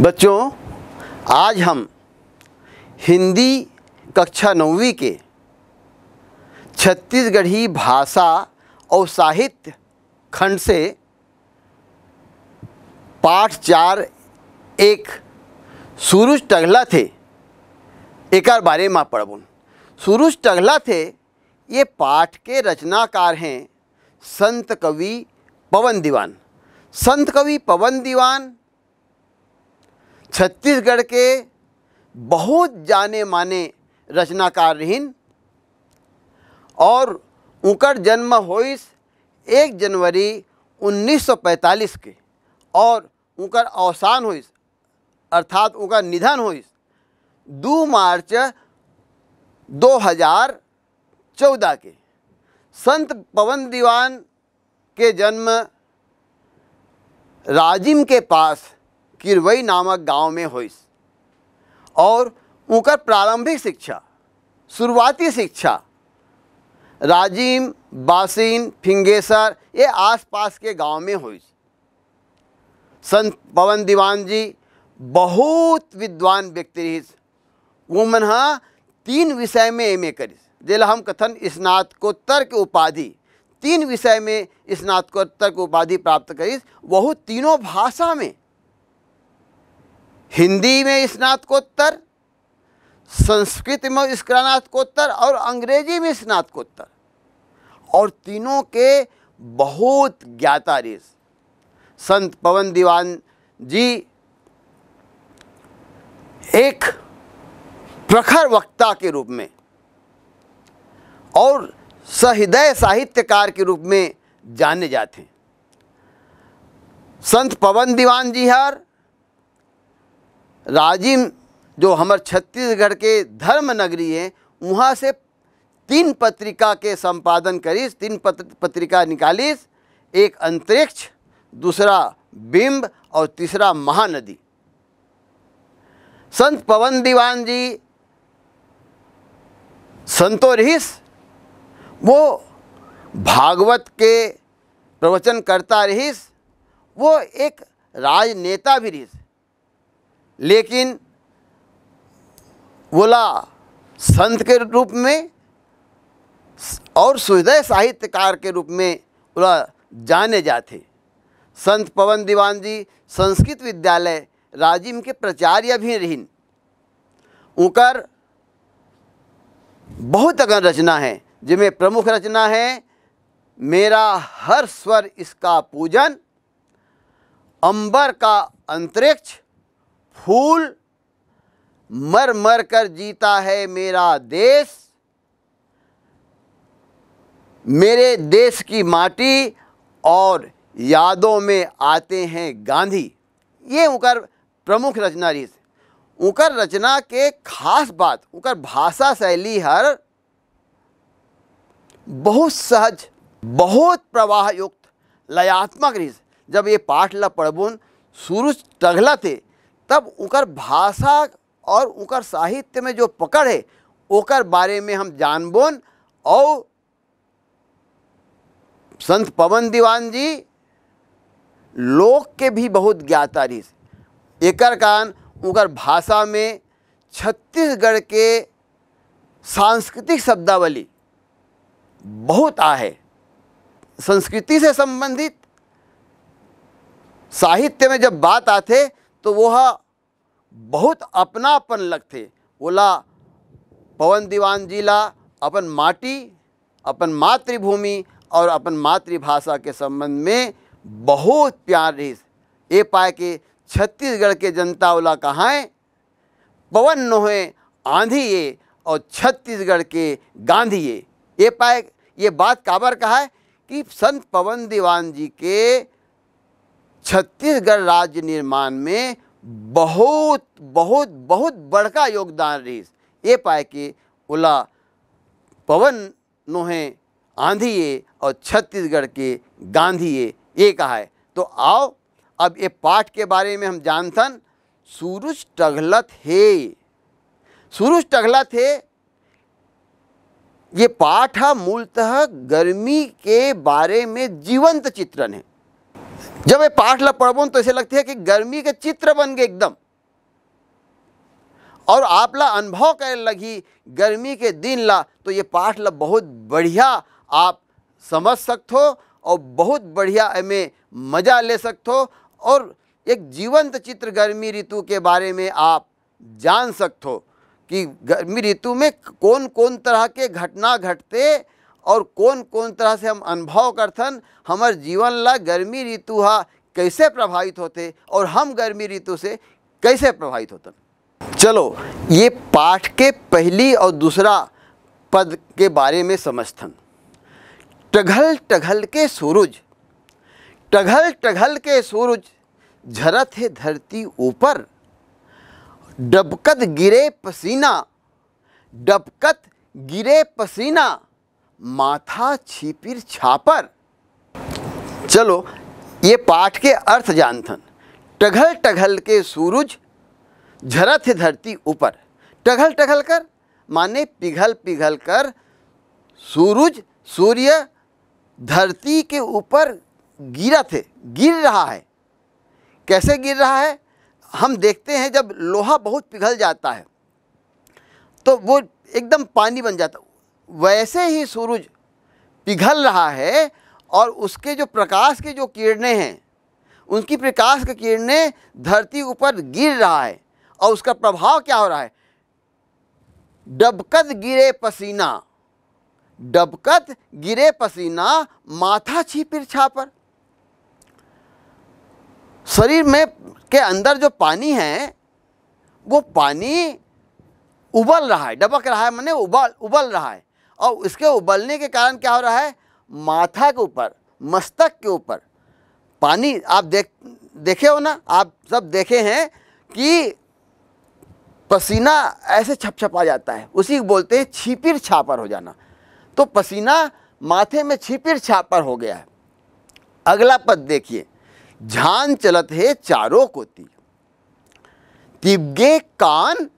बच्चों आज हम हिंदी कक्षा नौवीं के छत्तीसगढ़ी भाषा और साहित्य खंड से पाठ चार एक सूरज टगला थे एक बारे में पढ़बुन सूरज टगला थे ये पाठ के रचनाकार हैं संत कवि पवन दीवान संत कवि पवन दीवान छत्तीसगढ़ के बहुत जाने माने रचनाकार रहन और उनका जन्म होइस एक जनवरी 1945 के और उनका अवसान होइस अर्थात उनका निधन होइस दो मार्च 2014 के संत पवन दीवान के जन्म राजिम के पास किरवई नामक गांव में होइस और उनका प्रारंभिक शिक्षा शुरुआती शिक्षा राजीम बासिन फिंगेसर ये आसपास के गांव में हुई संत पवन दीवान जी बहुत विद्वान व्यक्ति रही वो मन तीन विषय में एम ए करी जेला हम कथन स्नातकोत्तर के उपाधि तीन विषय में स्नातकोत्तर के उपाधि प्राप्त करी वह तीनों भाषा में हिंदी में स्नातकोत्तर संस्कृत में स्नातकोत्तर और अंग्रेजी में स्नातकोत्तर और तीनों के बहुत ज्ञाता रेस संत पवन दीवान जी एक प्रखर वक्ता के रूप में और सहृदय साहित्यकार के रूप में जाने जाते हैं संत पवन दीवान जी हर राजिम जो हमारे छत्तीसगढ़ के धर्म नगरी है वहाँ से तीन पत्रिका के संपादन करीस तीन पत्र, पत्रिका निकालीस एक अंतरिक्ष दूसरा बिंब और तीसरा महानदी संत पवन दीवान जी रहीस वो भागवत के प्रवचन करता रहीस वो एक राजनेता भी रहीस लेकिन बोला संत के रूप में और सुहृदय साहित्यकार के रूप में बोला जाने जाते संत पवन दीवान जी संस्कृत विद्यालय राजिम के प्राचार्य भी रहन उकर बहुत अगर रचना है जिनमें प्रमुख रचना है मेरा हर स्वर इसका पूजन अंबर का अंतरिक्ष फूल मर मर कर जीता है मेरा देश मेरे देश की माटी और यादों में आते हैं गांधी ये उनकर प्रमुख रचना रीस उनकर रचना के खास बात उनकर भाषा शैली हर बहुत सहज बहुत प्रवाह युक्त लयात्मक रीस जब ये पाठ ल पढ़बुन सूरज टघला थे तब उकर भाषा और उकर साहित्य में जो पकड़ है ओकर बारे में हम जानबोन और संत पवन दीवान जी लोक के भी बहुत ज्ञातारी रही एकर कारण उनकर भाषा में छत्तीसगढ़ के सांस्कृतिक शब्दावली बहुत आ है संस्कृति से संबंधित साहित्य में जब बात आते तो वह हाँ, बहुत अपनापन लगते बोला पवन दीवान जिला अपन माटी अपन मातृभूमि और अपन मातृभाषा के संबंध में बहुत प्यार रही ये पाए के छत्तीसगढ़ के जनता वाला कहाँ पवन नोहे आंधी ये और छत्तीसगढ़ के गांधी ये ये पाए ये बात काबर कहा है कि संत पवन दीवान जी के छत्तीसगढ़ राज्य निर्माण में बहुत बहुत बहुत बड़का योगदान रही ये पाए कि ओला पवन नोहे आंधी ये और छत्तीसगढ़ के गांधी ये कहा है तो आओ अब ये पाठ के बारे में हम जानथन सूरज टघलत हे सूरज टघलत हे ये पाठ है मूलतः गर्मी के बारे में जीवंत चित्रण है जब ये पाठ ला पढ़ तो ऐसे लगती है कि गर्मी के चित्र बन गए एकदम और आप ला अनुभव कर लगी गर्मी के दिन ला तो ये पाठ ला बहुत बढ़िया आप समझ सकते हो और बहुत बढ़िया में मज़ा ले सकते हो और एक जीवंत चित्र गर्मी ऋतु के बारे में आप जान सकते हो कि गर्मी ऋतु में कौन कौन तरह के घटना घटते और कौन कौन तरह से हम अनुभव करथन हमार जीवन ला गर्मी ऋतु हा कैसे प्रभावित होते और हम गर्मी ऋतु से कैसे प्रभावित होतन चलो ये पाठ के पहली और दूसरा पद के बारे में समझथन टघल टघल के सूरज टघल टघल के सूरज झरत है धरती ऊपर डबकत गिरे पसीना डबकत गिरे पसीना माथा छिपिर छापर चलो ये पाठ के अर्थ जानथन टघल टघल के सूरज झरत धरती ऊपर टघल टघल कर माने पिघल पिघल कर सूरज सूर्य धरती के ऊपर गिरा थे गिर रहा है कैसे गिर रहा है हम देखते हैं जब लोहा बहुत पिघल जाता है तो वो एकदम पानी बन जाता वैसे ही सूरज पिघल रहा है और उसके जो प्रकाश के जो किरणें हैं उनकी प्रकाश की किरणें धरती ऊपर गिर रहा है और उसका प्रभाव क्या हो रहा है डबकत गिरे पसीना डबकत गिरे पसीना माथा छी पिरछा पर शरीर में के अंदर जो पानी है वो पानी उबल रहा है डबक रहा है मैंने उबल उबल रहा है और उसके उबलने के कारण क्या हो रहा है माथा के ऊपर मस्तक के ऊपर पानी आप देख देखे हो ना आप सब देखे हैं कि पसीना ऐसे छपछपा जाता है उसी बोलते हैं छिपिर छापर हो जाना तो पसीना माथे में छिपिर छापर हो गया है अगला पद देखिए झान चलत है चारों कोती तिबगे कान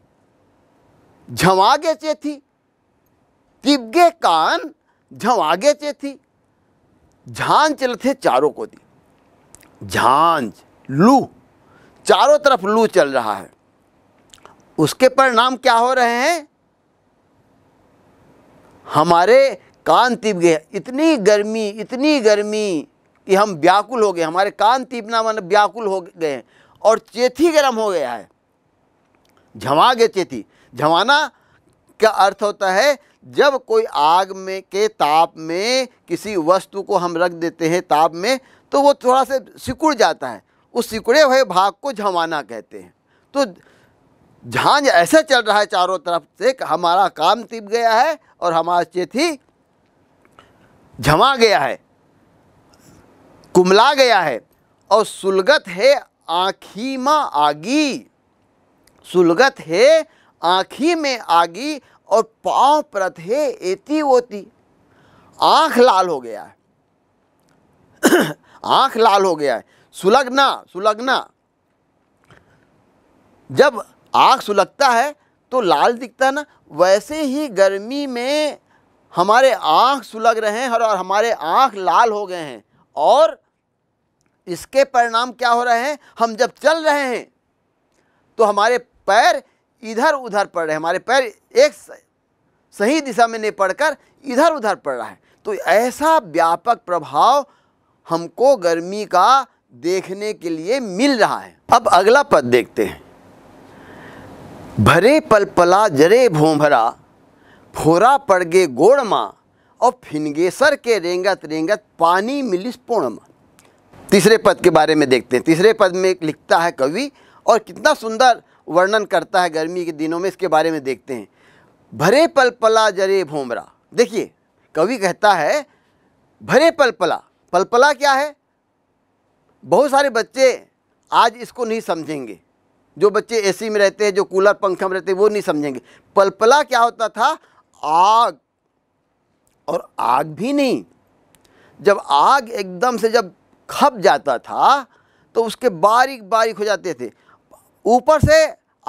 झमागे चेथी तिबगे कान झवागे चे थी झांझ थे चारों को दी झांझ लू चारों तरफ लू चल रहा है उसके परिणाम क्या हो रहे हैं हमारे कान तिप गए इतनी गर्मी इतनी गर्मी कि हम व्याकुल हो गए हमारे कान तीपना मतलब व्याकुल हो गए और चेथी गर्म हो गया है झमा गए चेथी झमाना का अर्थ होता है जब कोई आग में के ताप में किसी वस्तु को हम रख देते हैं ताप में तो वो थोड़ा सा सिकुड़ जाता है उस सिकुड़े हुए भाग को झमाना कहते हैं तो झांझ ऐसे चल रहा है चारों तरफ से हमारा काम तिप गया है और हमारा चेथी झमा गया है कुमला गया है और सुलगत है आँखी में आगी सुलगत है आँखी में आगी और पाँव प्रथे एति ओती आँख लाल हो गया है आँख लाल हो गया है सुलगना सुलगना जब आँख सुलगता है तो लाल दिखता है ना वैसे ही गर्मी में हमारे आँख सुलग रहे हैं और हमारे आँख लाल हो गए हैं और इसके परिणाम क्या हो रहे हैं हम जब चल रहे हैं तो हमारे पैर इधर उधर पड़ रहे हमारे पैर एक सही दिशा में नहीं पड़कर इधर उधर पड़ रहा है तो ऐसा व्यापक प्रभाव हमको गर्मी का देखने के लिए मिल रहा है अब अगला पद देखते हैं भरे पलपला जरे भोंभरा फोरा पड़गे गोड़मा और फिनगेसर के रेंगत रेंगत पानी मिलिस पूर्णमा तीसरे पद के बारे में देखते हैं तीसरे पद में लिखता है कवि और कितना सुंदर वर्णन करता है गर्मी के दिनों में इसके बारे में देखते हैं भरे पल पला जरे भोमरा देखिए कवि कहता है भरे पल पला पलपला क्या है बहुत सारे बच्चे आज इसको नहीं समझेंगे जो बच्चे एसी में रहते हैं जो कूलर पंखा में रहते हैं वो नहीं समझेंगे पलपला क्या होता था आग और आग भी नहीं जब आग एकदम से जब खप जाता था तो उसके बारीक बारीक हो जाते थे ऊपर से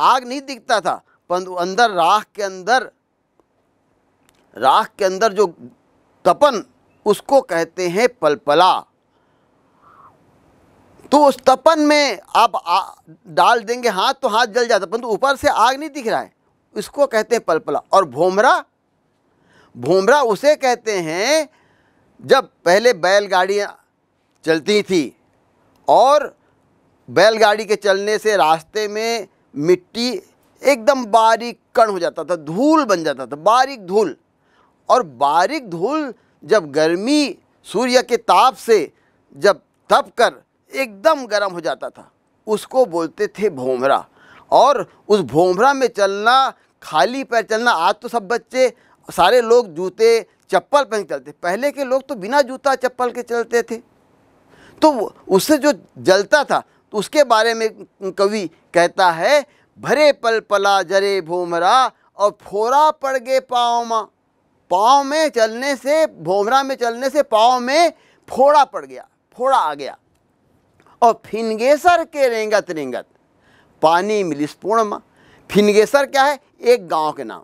आग नहीं दिखता था परंतु अंदर राख के अंदर राख के अंदर जो तपन उसको कहते हैं पलपला तो उस तपन में आप आ, डाल देंगे हाथ तो हाथ जल जाता परंतु ऊपर से आग नहीं दिख रहा है उसको कहते हैं पलपला और भोमरा भोमरा उसे कहते हैं जब पहले बैलगाड़ियाँ चलती थी और बैलगाड़ी के चलने से रास्ते में मिट्टी एकदम बारीक कण हो जाता था धूल बन जाता था बारीक धूल और बारीक धूल जब गर्मी सूर्य के ताप से जब तप कर एकदम गर्म हो जाता था उसको बोलते थे भोमरा और उस भोमरा में चलना खाली पैर चलना आज तो सब बच्चे सारे लोग जूते चप्पल पहन चलते पहले के लोग तो बिना जूता चप्पल के चलते थे तो उससे जो जलता था तो उसके बारे में कवि कहता है भरे पल पला जरे भोमरा और फोरा पड़ गए पाँव माँ पाँव में चलने से भोमरा में चलने से पाँव में फोड़ा पड़ गया फोड़ा आ गया और फिनगेसर के रेंगत रेंगत पानी मिलिस पूर्ण माँ फिनगेसर क्या है एक गांव के नाम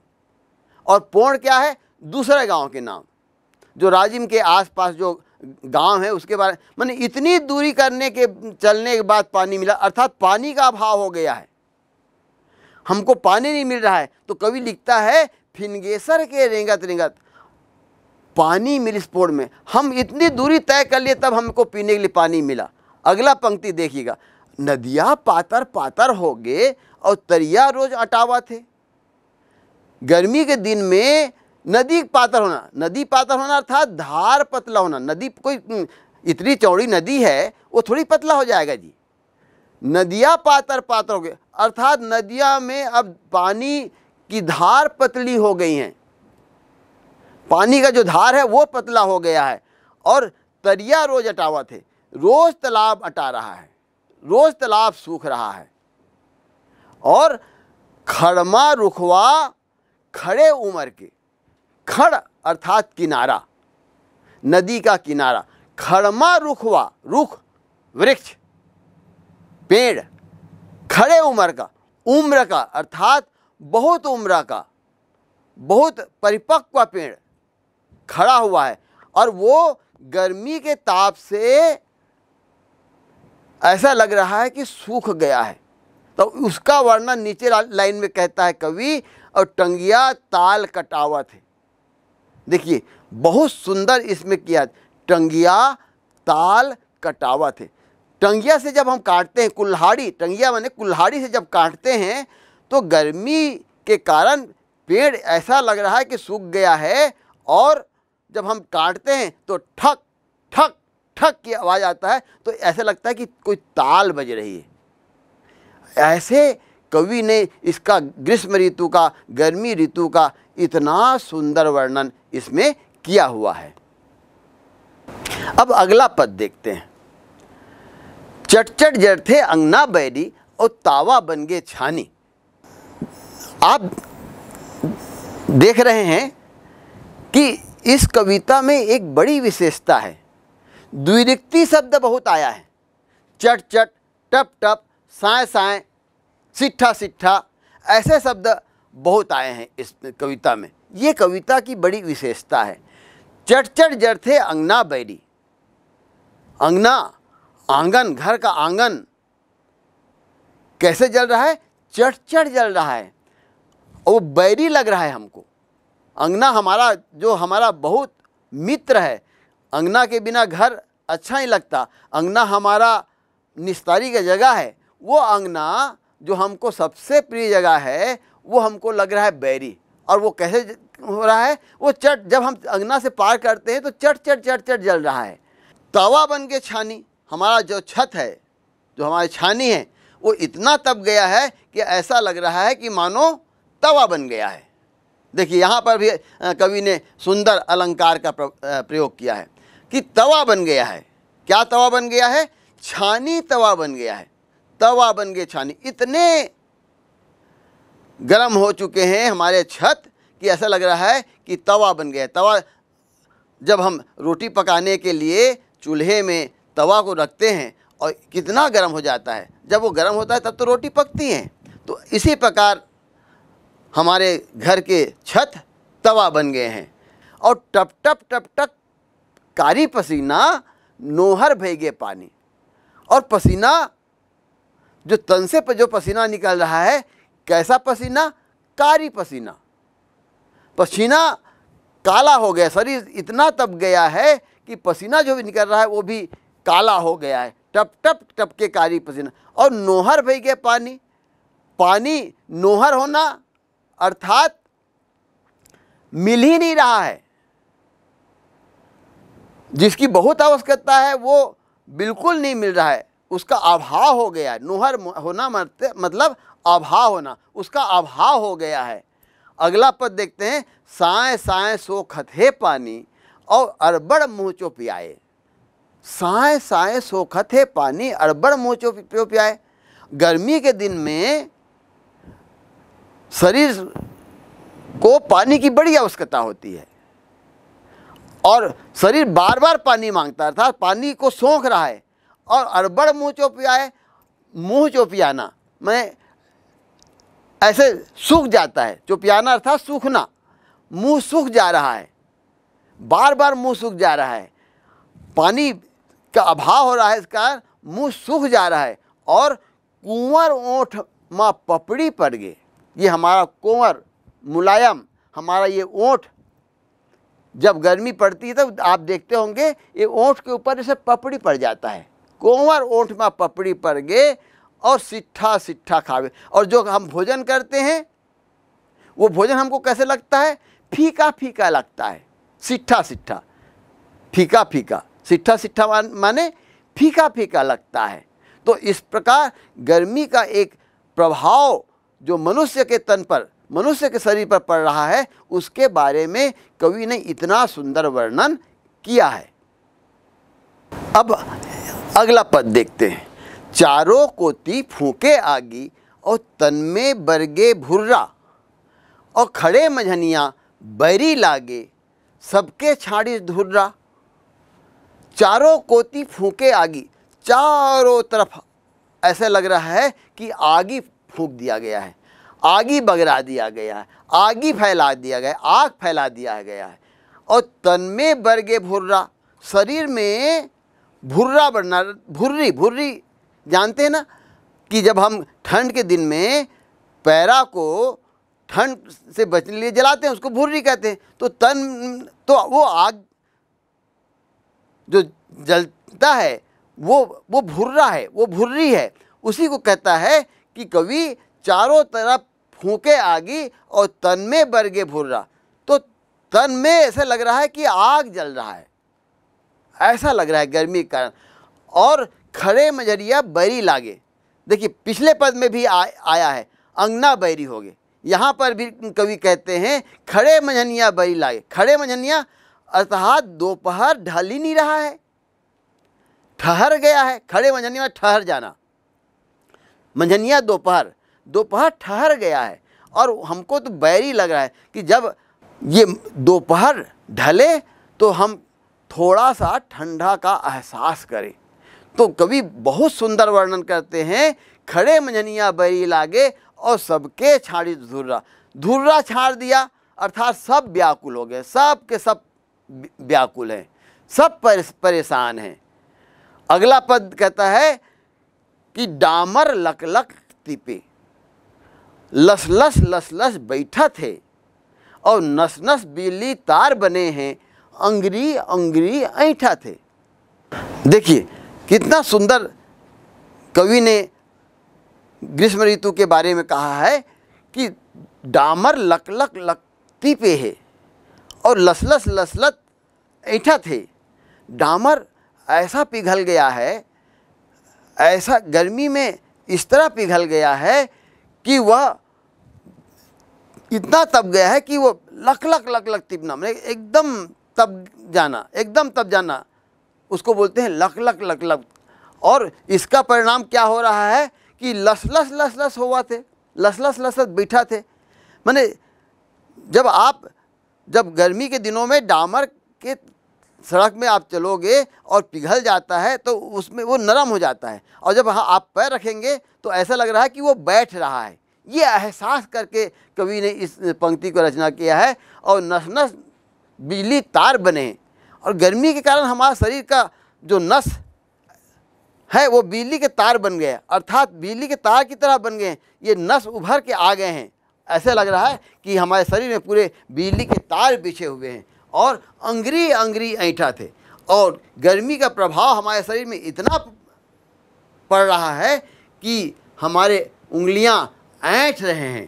और पूर्ण क्या है दूसरे गांव के नाम जो राजिम के आसपास जो गांव है उसके बारे मैंने इतनी दूरी करने के चलने के बाद पानी मिला अर्थात पानी का अभाव हो गया है हमको पानी नहीं मिल रहा है तो कवि लिखता है फिनगेसर के रेंगत रेंगत पानी मिल स्पोर्ट में हम इतनी दूरी तय कर लिए तब हमको पीने के लिए पानी मिला अगला पंक्ति देखिएगा नदिया पातर पातर हो गए और तरिया रोज अटावा थे गर्मी के दिन में नदी पातर होना नदी पातर होना अर्थात धार पतला होना नदी कोई हम्म, इतनी चौड़ी नदी है वो थोड़ी पतला हो जाएगा जी नदिया पातर पातर हो गए अर्थात नदिया में अब पानी की धार पतली हो गई हैं पानी का जो धार है वो पतला हो गया है और तरिया रोज़ अटावा थे रोज़ तालाब अटा रहा है रोज़ तालाब सूख रहा है और खड़मा रुखवा खड़े उम्र के खड़ अर्थात किनारा नदी का किनारा खड़मा रुखवा रुख वृक्ष पेड़ खड़े उम्र का उम्र का अर्थात बहुत उम्र का बहुत परिपक्व पेड़ खड़ा हुआ है और वो गर्मी के ताप से ऐसा लग रहा है कि सूख गया है तो उसका वर्णन नीचे लाइन में कहता है कवि और टंगिया ताल कटावत है देखिए बहुत सुंदर इसमें किया टंगिया ताल कटावा थे टंगिया से जब हम काटते हैं कुल्हाड़ी टंगिया माने कुल्हाड़ी से जब काटते हैं तो गर्मी के कारण पेड़ ऐसा लग रहा है कि सूख गया है और जब हम काटते हैं तो ठक ठक ठक की आवाज़ आता है तो ऐसा लगता है कि कोई ताल बज रही है ऐसे कवि ने इसका ग्रीष्म ऋतु का गर्मी ऋतु का इतना सुंदर वर्णन इसमें किया हुआ है अब अगला पद देखते हैं चटचट जड़ थे अंगना बैरी और तावा बन गए छानी आप देख रहे हैं कि इस कविता में एक बड़ी विशेषता है द्विरिक्ति शब्द बहुत आया है चट चट टप टप साय साय सिट्ठा सिट्ठा ऐसे शब्द बहुत आए हैं इस कविता में ये कविता की बड़ी विशेषता है चट चट जड़ थे अंगना बैरी अंगना आंगन घर का आंगन कैसे जल रहा है चट चट जल रहा है वो बैरी लग रहा है हमको अंगना हमारा जो हमारा बहुत मित्र है अंगना के बिना घर अच्छा ही लगता अंगना हमारा निस्तारी का जगह है वो अंगना जो हमको सबसे प्रिय जगह है वो हमको लग रहा है बैरी और वो कैसे हो रहा है वो चट जब हम अंगना से पार करते हैं तो चट चट चट चट जल रहा है तवा बन के छानी हमारा जो छत है जो हमारी छानी है वो इतना तप गया है कि ऐसा लग रहा है कि मानो तवा बन गया है देखिए यहाँ पर भी कवि ने सुंदर अलंकार का प्रयोग किया है कि तवा बन गया है क्या तवा बन गया है छानी तवा बन गया है तवा बन गए छानी इतने गर्म हो चुके हैं हमारे छत कि ऐसा लग रहा है कि तवा बन गया तवा जब हम रोटी पकाने के लिए चूल्हे में तवा को रखते हैं और कितना गर्म हो जाता है जब वो गर्म होता है तब तो रोटी पकती हैं तो इसी प्रकार हमारे घर के छत तवा बन गए हैं और टप टप टप टप कारी पसीना नोहर भेगे पानी और पसीना जो तन से जो पसीना निकल रहा है कैसा पसीना कारी पसीना पसीना काला हो गया शरीर इतना तप गया है कि पसीना जो भी निकल रहा है वो भी काला हो गया है टप टप टप के कारी पसीना और नोहर भई गया पानी पानी नोहर होना अर्थात मिल ही नहीं रहा है जिसकी बहुत आवश्यकता है वो बिल्कुल नहीं मिल रहा है उसका अभाव हो गया है नोहर होना मतलब अभाव होना उसका अभाव हो गया है अगला पद देखते हैं साय साय सो खथे पानी और अरबड़ मुँह चो पियाए साय साय सो खथे पानी अरबड़ मुँह चो पियो पियाए गर्मी के दिन में शरीर को पानी की बड़ी आवश्यकता होती है और शरीर बार बार पानी मांगता था पानी को सोख रहा है और अरबड़ मुँह चो पियाए मुँह चो पियाना मैं ऐसे सूख जाता है जो पियाना अर्थात सूखना मुंह सूख जा रहा है बार बार मुंह सूख जा रहा है पानी का अभाव हो रहा है इस कारण मुँह सूख जा रहा है और कुंवर ओठ माँ पपड़ी पड़ गए ये हमारा कुंवर मुलायम हमारा ये ओठ जब गर्मी पड़ती है तो आप देखते होंगे ये ओठ के ऊपर इसे पपड़ी पड़ जाता है कोंवर ओठ माँ पपड़ी पड़ गए और सिट्ठा सिट्ठा खावे और जो हम भोजन करते हैं वो भोजन हमको कैसे लगता है फीका फीका लगता है सिट्ठा सिट्ठा फीका फीका सिट्ठा सिट्ठा माने फीका फीका लगता है तो इस प्रकार गर्मी का एक प्रभाव जो मनुष्य के तन पर मनुष्य के शरीर पर पड़ रहा है उसके बारे में कवि ने इतना सुंदर वर्णन किया है अब अगला पद देखते हैं चारों कोती फूके आगी और तनमे बरगे भुर्रा और खड़े मझनिया बैरी लागे सबके छाड़ी धुर्रा चारों कोती फूके आगी चारों तरफ ऐसा लग रहा है कि आगी फूक दिया गया है आगी बगरा दिया गया है आगी फैला दिया गया आग फैला दिया गया है और तन में बरगे भुर्रा शरीर में भुर्रा बनना भुर्री भुर्री जानते हैं ना कि जब हम ठंड के दिन में पैरा को ठंड से बचने के लिए जलाते हैं उसको भुर्री कहते हैं तो तन तो वो आग जो जलता है वो वो भुर्रा है वो भुर्री है उसी को कहता है कि कवि चारों तरफ फूके आगी और तन में बरगे भुर्रा तो तन में ऐसा लग रहा है कि आग जल रहा है ऐसा लग रहा है गर्मी के कारण और खड़े मजरिया बैरी लागे देखिए पिछले पद में भी आ, आया है अंगना बैरी हो गए यहाँ पर भी कवि कहते हैं खड़े मझनिया बैरी लागे खड़े मझनिया अर्थात दोपहर ढल ही नहीं रहा है ठहर गया है खड़े मंझनिया में ठहर जाना मंझनिया दोपहर दोपहर ठहर गया है और हमको तो बैरी लग रहा है कि जब ये दोपहर ढले तो हम थोड़ा सा ठंडा का एहसास करें तो कवि बहुत सुंदर वर्णन करते हैं खड़े मंझनिया बरी लागे और सबके छाड़ी धुर्रा धुर्रा छाड़ दिया अर्थात सब व्याकुल हो गए सब के सब व्याकुल हैं सब परेशान हैं अगला पद कहता है कि डामर लक लक तिपे लस लस लस लस बैठा थे और नस नस बिल्ली तार बने हैं अंगरी अंगरी ऐठा थे देखिए कितना सुंदर कवि ने ग्रीष्म ऋतु के बारे में कहा है कि डामर लक लक लकती पे है और लसलस लसलत ऐठा थे डामर ऐसा पिघल गया है ऐसा गर्मी में इस तरह पिघल गया है कि वह इतना तप गया है कि वह लकलक लकलक तिपना मैंने एकदम तप जाना एकदम तप जाना उसको बोलते हैं लक लक लक लक और इसका परिणाम क्या हो रहा है कि लस लस लस लस हुआ थे लस लस लस लस बैठा थे मैंने जब आप जब गर्मी के दिनों में डामर के सड़क में आप चलोगे और पिघल जाता है तो उसमें वो नरम हो जाता है और जब हाँ आप पैर रखेंगे तो ऐसा लग रहा है कि वो बैठ रहा है ये एहसास करके कवि ने इस पंक्ति को रचना किया है और नस नस बिजली तार बने और गर्मी के कारण हमारा शरीर का जो नस है वो बिजली के तार बन गए अर्थात बिजली के तार की तरह बन गए ये नस उभर के आ गए हैं ऐसे लग रहा है कि हमारे शरीर में पूरे बिजली के तार बिछे हुए हैं और अंगरी अंगरी ऐठा थे और गर्मी का प्रभाव हमारे शरीर में इतना पड़ रहा है कि हमारे उंगलियां ऐंठ रहे हैं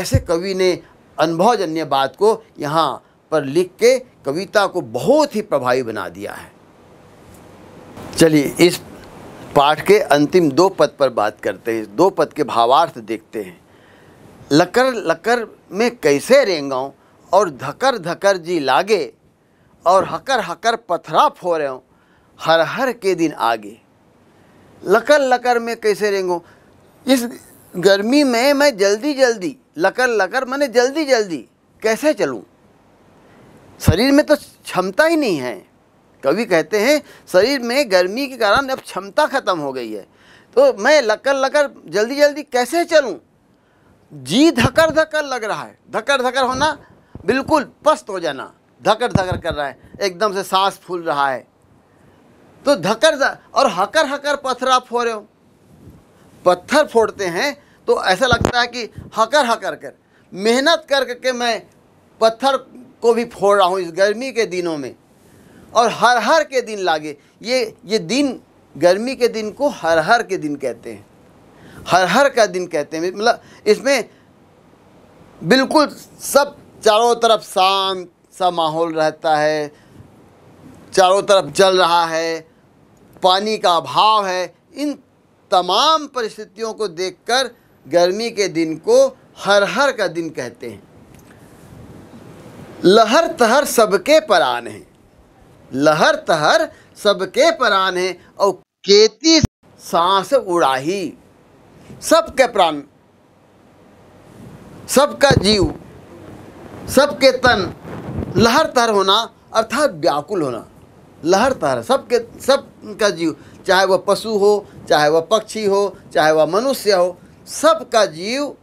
ऐसे कवि ने अनुभवजन्य बात को यहाँ पर लिख के कविता को बहुत ही प्रभावी बना दिया है चलिए इस पाठ के अंतिम दो पद पर बात करते हैं दो पद के भावार्थ देखते हैं लकर लकर में कैसे रेंगाऊँ और धकर धकर जी लागे और हकर हकर पथरा फो रहे हूँ हर हर के दिन आगे लकर लकर में कैसे रेंगो इस गर्मी में मैं जल्दी जल्दी लकर लकर मैंने जल्दी जल्दी कैसे चलूँ शरीर में तो क्षमता ही नहीं है कवि कहते हैं शरीर में गर्मी के कारण अब क्षमता ख़त्म हो गई है तो मैं लकर लकर जल्दी जल्दी कैसे चलूँ जी धकर धकर लग रहा है धकर धकर होना बिल्कुल पस्त हो जाना धकर धकर कर रहा है एकदम से सांस फूल रहा है तो धकर और हकर हकर पत्थर आप फोड़े हो पत्थर फोड़ते हैं तो ऐसा लगता है कि हकर हकर कर मेहनत कर करके मैं पत्थर को भी फोड़ रहा हूँ इस गर्मी के दिनों में और हर हर के दिन लागे ये ये दिन गर्मी के दिन को हर हर के दिन कहते हैं हर हर का दिन कहते हैं मतलब इसमें बिल्कुल सब चारों तरफ शांत सा माहौल रहता है चारों तरफ जल रहा है पानी का अभाव है इन तमाम परिस्थितियों को देखकर गर्मी के दिन को हर हर का दिन कहते हैं लहर तहर सबके परान है लहर तहर सबके परान है और केती सांस उड़ाही सबके प्राण सबका जीव सबके तन लहर तहर होना अर्थात व्याकुल होना लहर तहर सबके सबका जीव चाहे वह पशु हो चाहे वह पक्षी हो चाहे वह मनुष्य हो सबका जीव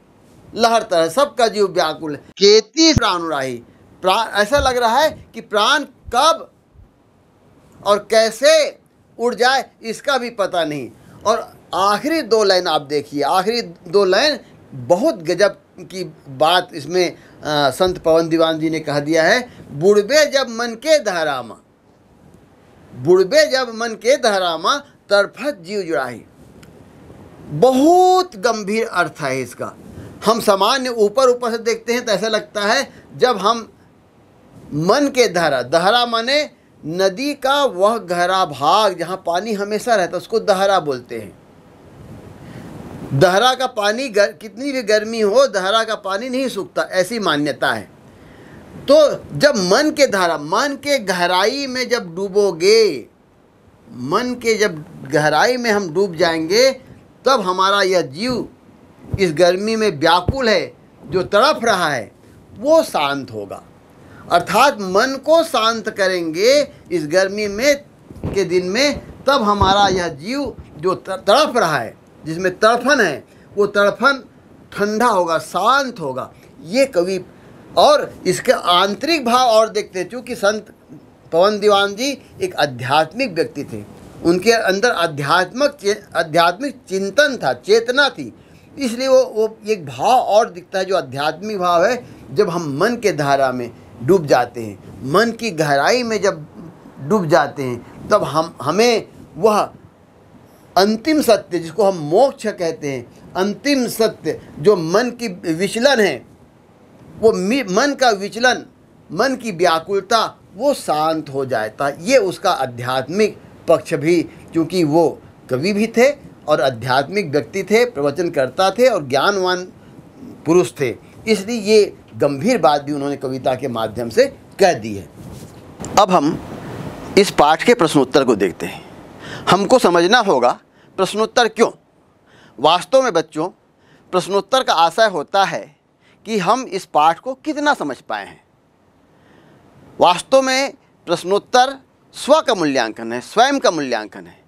लहर तहर सबका जीव व्याकुल केती प्राण उड़ाही प्राण ऐसा लग रहा है कि प्राण कब और कैसे उड़ जाए इसका भी पता नहीं और आखिरी दो लाइन आप देखिए आखिरी दो लाइन बहुत गजब की बात इसमें आ, संत पवन दीवान जी ने कह दिया है बुड़बे जब मन के धरामा बुड़बे जब मन के धरामा तरफत जीव जुड़ाही बहुत गंभीर अर्थ है इसका हम सामान्य ऊपर ऊपर से देखते हैं तो ऐसा लगता है जब हम मन के धारा दहरा माने नदी का वह गहरा भाग जहाँ पानी हमेशा रहता है उसको दहरा बोलते हैं दहरा का पानी गर, कितनी भी गर्मी हो दहरा का पानी नहीं सूखता ऐसी मान्यता है तो जब मन के धारा मन के गहराई में जब डूबोगे मन के जब गहराई में हम डूब जाएंगे तब हमारा यह जीव इस गर्मी में व्याकुल है जो तड़प रहा है वो शांत होगा अर्थात मन को शांत करेंगे इस गर्मी में के दिन में तब हमारा यह जीव जो तड़फ रहा है जिसमें तड़फन है वो तड़फन ठंडा होगा शांत होगा ये कवि और इसके आंतरिक भाव और देखते हैं चूँकि संत पवन दीवान जी एक आध्यात्मिक व्यक्ति थे उनके अंदर आध्यात्मक आध्यात्मिक चिंतन था चेतना थी इसलिए वो वो एक भाव और दिखता है जो आध्यात्मिक भाव है जब हम मन के धारा में डूब जाते हैं मन की गहराई में जब डूब जाते हैं तब हम हमें वह अंतिम सत्य जिसको हम मोक्ष कहते हैं अंतिम सत्य जो मन की विचलन है वो मन का विचलन मन की व्याकुलता वो शांत हो जाता ये उसका आध्यात्मिक पक्ष भी क्योंकि वो कवि भी थे और आध्यात्मिक व्यक्ति थे प्रवचनकर्ता थे और ज्ञानवान पुरुष थे इसलिए ये गंभीर बात भी उन्होंने कविता के माध्यम से कह दी है अब हम इस पाठ के प्रश्नोत्तर को देखते हैं हमको समझना होगा प्रश्नोत्तर क्यों वास्तव में बच्चों प्रश्नोत्तर का आशय होता है कि हम इस पाठ को कितना समझ पाए हैं वास्तव में प्रश्नोत्तर स्व का मूल्यांकन है स्वयं का मूल्यांकन है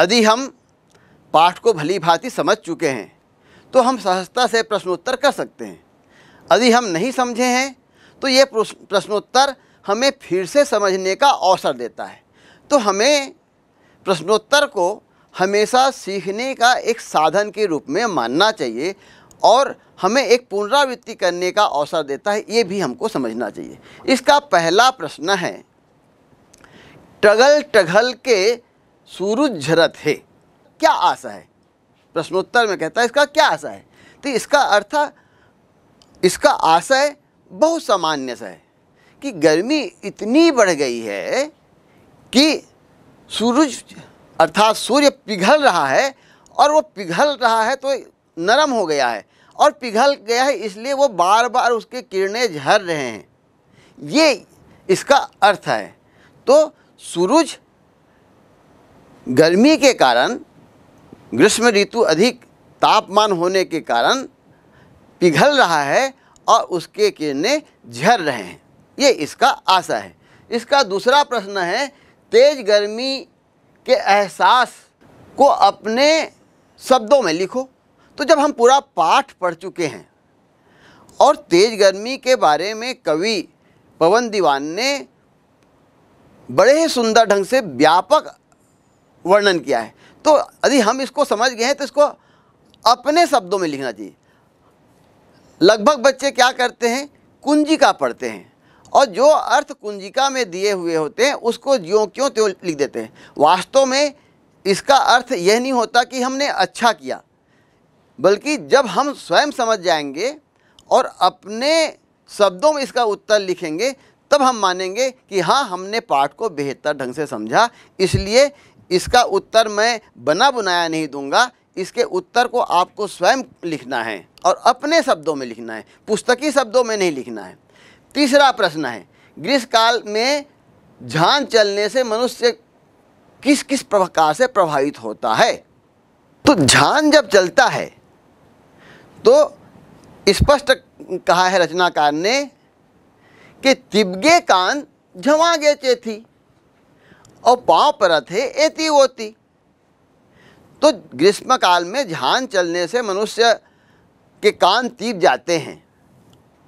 यदि हम पाठ को भली भांति समझ चुके हैं तो हम सहजता से प्रश्नोत्तर कर सकते हैं यदि हम नहीं समझे हैं तो ये प्रश्नोत्तर हमें फिर से समझने का अवसर देता है तो हमें प्रश्नोत्तर को हमेशा सीखने का एक साधन के रूप में मानना चाहिए और हमें एक पुनरावृत्ति करने का अवसर देता है ये भी हमको समझना चाहिए इसका पहला प्रश्न है टगल टघल के सूरज झरत है क्या आशा है प्रश्नोत्तर में कहता है इसका क्या आशा है तो इसका अर्थ इसका आशय बहुत सामान्य सा है कि गर्मी इतनी बढ़ गई है कि सूरज अर्थात सूर्य पिघल रहा है और वो पिघल रहा है तो नरम हो गया है और पिघल गया है इसलिए वो बार बार उसके किरणें झर रहे हैं ये इसका अर्थ है तो सूरज गर्मी के कारण ग्रीष्म ऋतु अधिक तापमान होने के कारण पिघल रहा है और उसके किरणें झर रहे हैं ये इसका आशा है इसका दूसरा प्रश्न है तेज गर्मी के एहसास को अपने शब्दों में लिखो तो जब हम पूरा पाठ पढ़ चुके हैं और तेज गर्मी के बारे में कवि पवन दीवान ने बड़े ही सुंदर ढंग से व्यापक वर्णन किया है तो यदि हम इसको समझ गए हैं तो इसको अपने शब्दों में लिखना चाहिए लगभग बच्चे क्या करते हैं कुंजिका पढ़ते हैं और जो अर्थ कुंजिका में दिए हुए होते हैं उसको ज्यों क्यों त्यों लिख देते हैं वास्तव में इसका अर्थ यह नहीं होता कि हमने अच्छा किया बल्कि जब हम स्वयं समझ जाएंगे और अपने शब्दों में इसका उत्तर लिखेंगे तब हम मानेंगे कि हाँ हमने पाठ को बेहतर ढंग से समझा इसलिए इसका उत्तर मैं बना बुनाया नहीं दूंगा इसके उत्तर को आपको स्वयं लिखना है और अपने शब्दों में लिखना है पुस्तकी शब्दों में नहीं लिखना है तीसरा प्रश्न है ग्रीष्मकाल में झान चलने से मनुष्य किस किस प्रकार से प्रभावित होता है तो झान जब चलता है तो स्पष्ट कहा है रचनाकार ने कि तिबगे कान झवागे चे थी और पाँव पर थे एति ओती तो ग्रीष्म काल में झान चलने से मनुष्य के कान तीप जाते हैं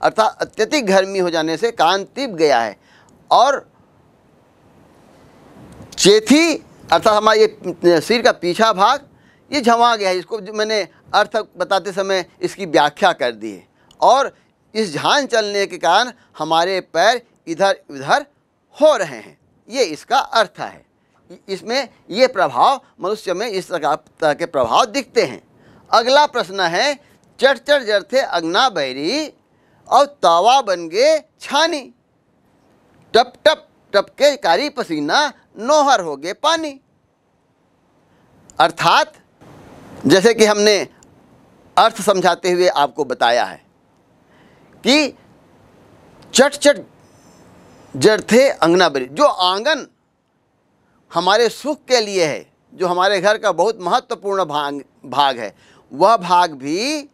अर्थात अत्यधिक गर्मी हो जाने से कान तीप गया है और चेथी अर्थात हमारे ये शरीर का पीछा भाग ये झमा गया है इसको मैंने अर्थ बताते समय इसकी व्याख्या कर दी है और इस झान चलने के कारण हमारे पैर इधर उधर हो रहे हैं ये इसका अर्थ है इसमें ये प्रभाव मनुष्य में इस तरह के प्रभाव दिखते हैं अगला प्रश्न है चट चट जर थे अगना बैरी और तावा बन गए छानी टप टप टप के कारी पसीना नोहर हो गए पानी अर्थात जैसे कि हमने अर्थ समझाते हुए आपको बताया है कि चट चट जड़ थे अंगना बरी जो आंगन हमारे सुख के लिए है जो हमारे घर का बहुत महत्वपूर्ण भाग भाग है वह भाग भी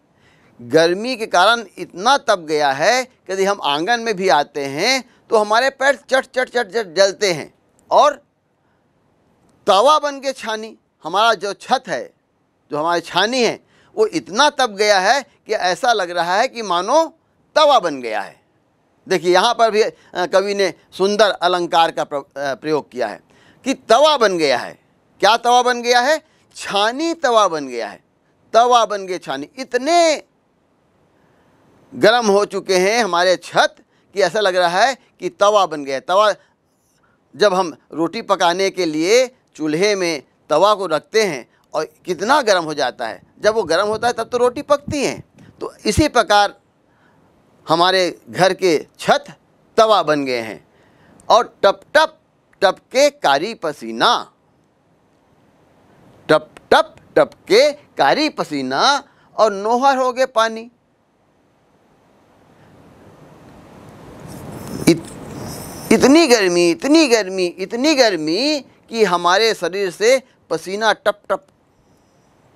गर्मी के कारण इतना तप गया है कि यदि हम आंगन में भी आते हैं तो हमारे पैर चट चट चट चट जलते हैं और तवा बन के छानी हमारा जो छत है जो हमारी छानी है वो इतना तप गया है कि ऐसा लग रहा है कि मानो तवा बन गया है देखिए यहाँ पर भी कवि ने सुंदर अलंकार का प्रयोग किया है कि तवा बन गया है क्या तवा बन गया है छानी तवा बन गया है तवा बन गए छानी इतने गर्म हो चुके हैं हमारे छत कि ऐसा लग रहा है कि तवा बन गया तवा जब हम रोटी पकाने के लिए चूल्हे में तवा को रखते हैं और कितना गर्म हो जाता है जब वो गर्म होता है तब तो रोटी पकती हैं तो इसी प्रकार हमारे घर के छत तवा बन गए हैं और टप टप टपके कारी पसीना टप टप टपके कारी पसीना और नोहर हो गए पानी इत, इतनी गर्मी इतनी गर्मी इतनी गर्मी कि हमारे शरीर से पसीना टप टप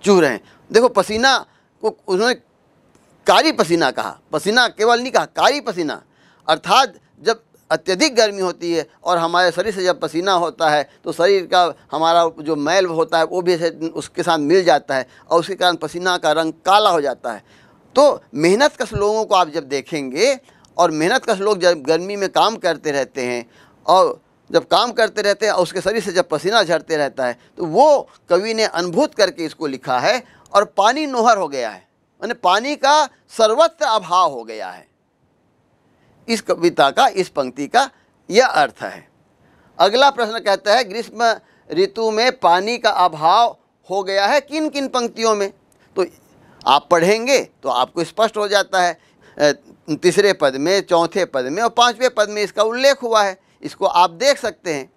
चू रहे हैं देखो पसीना को उन्होंने कारी पसीना कहा पसीना केवल नहीं कहा कारी पसीना अर्थात जब अत्यधिक गर्मी होती है और हमारे शरीर से जब पसीना होता है तो शरीर का हमारा जो मैल होता है वो भी उसके साथ मिल जाता है और उसके कारण पसीना का रंग काला हो जाता है तो मेहनत कश लोगों को आप जब देखेंगे और मेहनत कश लोग जब गर्मी में काम करते रहते हैं और जब काम करते रहते हैं और उसके शरीर से जब पसीना झड़ते रहता है तो वो कवि ने अनुभूत करके इसको लिखा है और पानी नोहर हो गया है मैंने पानी का सर्वत्र अभाव हो गया है इस कविता का इस पंक्ति का यह अर्थ है अगला प्रश्न कहता है ग्रीष्म ऋतु में पानी का अभाव हो गया है किन किन पंक्तियों में तो आप पढ़ेंगे तो आपको स्पष्ट हो जाता है तीसरे पद में चौथे पद में और पांचवें पद में इसका उल्लेख हुआ है इसको आप देख सकते हैं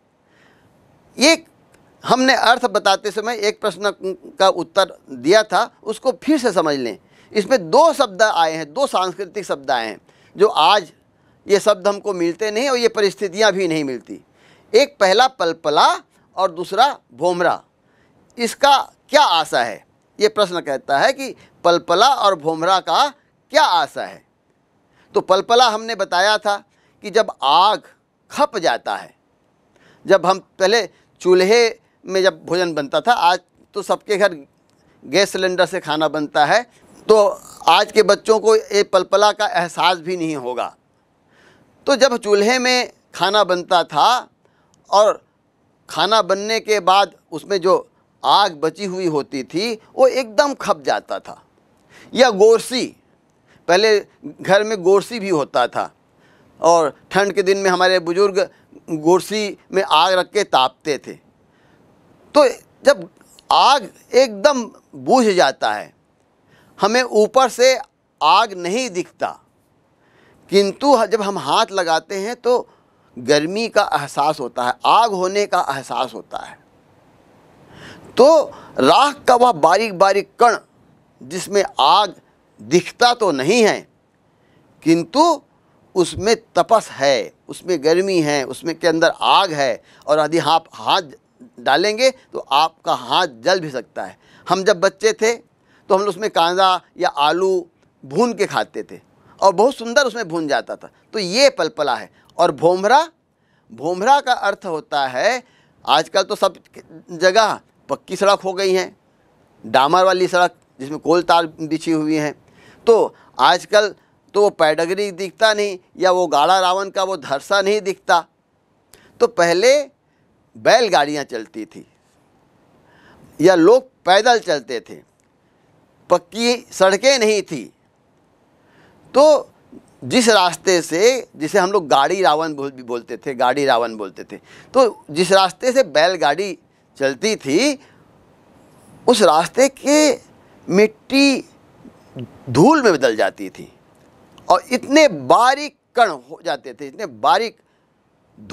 ये हमने अर्थ बताते समय एक प्रश्न का उत्तर दिया था उसको फिर से समझ लें इसमें दो शब्द आए हैं दो सांस्कृतिक शब्द आए हैं जो आज ये शब्द हमको मिलते नहीं और ये परिस्थितियाँ भी नहीं मिलती एक पहला पलपला और दूसरा भोमरा इसका क्या आशा है ये प्रश्न कहता है कि पलपला और भोमरा का क्या आशा है तो पलपला हमने बताया था कि जब आग खप जाता है जब हम पहले चूल्हे में जब भोजन बनता था आज तो सबके घर गैस सिलेंडर से खाना बनता है तो आज के बच्चों को ये पलपला का एहसास भी नहीं होगा तो जब चूल्हे में खाना बनता था और खाना बनने के बाद उसमें जो आग बची हुई होती थी वो एकदम खप जाता था या गोरसी पहले घर में गोरसी भी होता था और ठंड के दिन में हमारे बुज़ुर्ग गोरसी में आग रख के तापते थे तो जब आग एकदम बूझ जाता है हमें ऊपर से आग नहीं दिखता किंतु जब हम हाथ लगाते हैं तो गर्मी का एहसास होता है आग होने का एहसास होता है तो राख का वह बारीक बारीक कण जिसमें आग दिखता तो नहीं है किंतु उसमें तपस है उसमें गर्मी है उसमें के अंदर आग है और यदि आप हाथ डालेंगे तो आपका हाथ जल भी सकता है हम जब बच्चे थे तो हम उसमें कांदा या आलू भून के खाते थे और बहुत सुंदर उसमें भून जाता था तो ये पलपला है और भोमरा भोमरा का अर्थ होता है आजकल तो सब जगह पक्की सड़क हो गई हैं डामर वाली सड़क जिसमें कोल तार बिछी हुई हैं तो आजकल तो वो पैडगरी दिखता नहीं या वो गाड़ा रावण का वो धरसा नहीं दिखता तो पहले बैलगाड़ियाँ चलती थी या लोग पैदल चलते थे पक्की सड़कें नहीं थी तो जिस रास्ते से जिसे हम लोग गाड़ी रावण बोल भी बोलते थे गाड़ी रावण बोलते थे तो जिस रास्ते से बैलगाड़ी चलती थी उस रास्ते के मिट्टी धूल में बदल जाती थी और इतने बारीक कण हो जाते थे इतने बारीक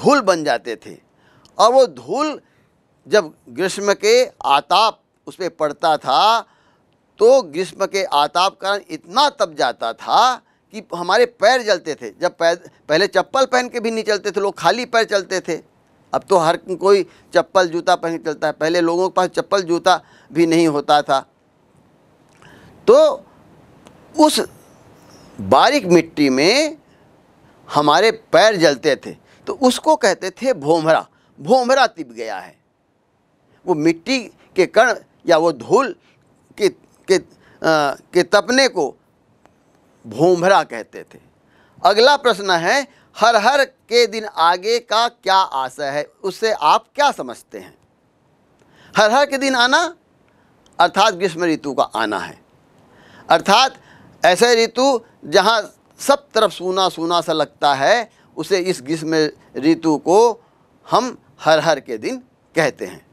धूल बन जाते थे और वो धूल जब ग्रीष्म के आताप उस पर पड़ता था तो ग्रीष्म के आताप कारण इतना तप जाता था कि हमारे पैर जलते थे जब पहले चप्पल पहन के भी नहीं चलते थे लोग खाली पैर चलते थे अब तो हर कोई चप्पल जूता पहन के चलता है पहले लोगों के पास चप्पल जूता भी नहीं होता था तो उस बारीक मिट्टी में हमारे पैर जलते थे तो उसको कहते थे भोमरा भोमरा तिप गया है वो मिट्टी के कण या वो धूल के के, आ, के तपने को भूमरा कहते थे अगला प्रश्न है हर हर के दिन आगे का क्या आशय है उससे आप क्या समझते हैं हर हर के दिन आना अर्थात ग्रीष्म ऋतु का आना है अर्थात ऐसे ऋतु जहाँ सब तरफ सूना सूना सा लगता है उसे इस ग्रीष्म ऋतु को हम हर हर के दिन कहते हैं